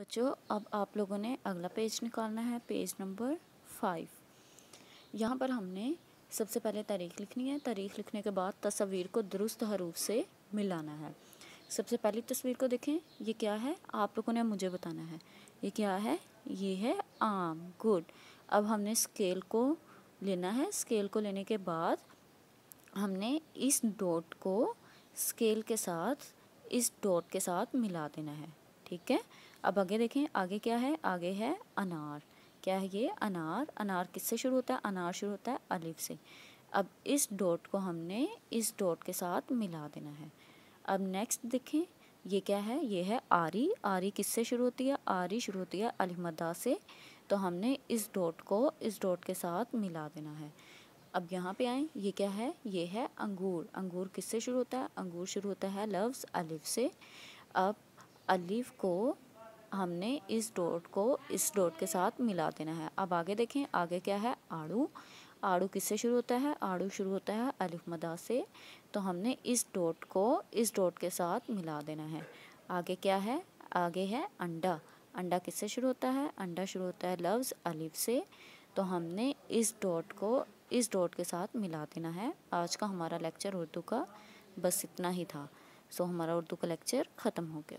बच्चों अब आप लोगों ने अगला पेज निकालना है पेज नंबर फाइव यहाँ पर हमने सबसे पहले तारीख लिखनी है तारीख लिखने के बाद तस्वीर को दुरुस्त हरूफ से मिलाना है सबसे पहली तस्वीर को देखें ये क्या है आप लोगों ने मुझे बताना है ये क्या है ये है आम गुड अब हमने स्केल को लेना है स्केल को लेने के बाद हमने इस डॉट को स्केल के साथ इस डॉट के साथ मिला देना है ठीक है अब आगे देखें आगे क्या है आगे है अनार क्या है ये अनार अनार किससे शुरू होता है अनार शुरू होता है अलिफ से अब इस डॉट को हमने इस डॉट के साथ मिला देना है अब नेक्स्ट देखें ये क्या है ये है आरी आरी किससे शुरू होती है आरी शुरू होती है अलहमदा से तो हमने इस डॉट को इस डॉट के साथ मिला देना है अब यहाँ पे आए ये क्या है ये है अंगूर अंगूर किससे शुरू होता है अंगूर शुरू होता है लफ्ज़ अलिफ से अब अलीफ को हमने इस डॉट को इस डॉट के साथ मिला देना है अब आगे देखें आगे क्या है आड़ू आड़ू किससे शुरू होता है आड़ू शुरू होता है अलिफ मदा से तो हमने इस डॉट को इस डॉट के साथ मिला देना है आगे क्या है आगे है अंडा अंडा किससे शुरू होता है अंडा शुरू होता है लफ्ज़ अलिफ से तो हमने इस डॉट को इस डॉट के साथ मिला देना है आज का हमारा लेक्चर उर्दू का बस इतना ही था सो हमारा उर्दू का लेक्चर ख़त्म हो गया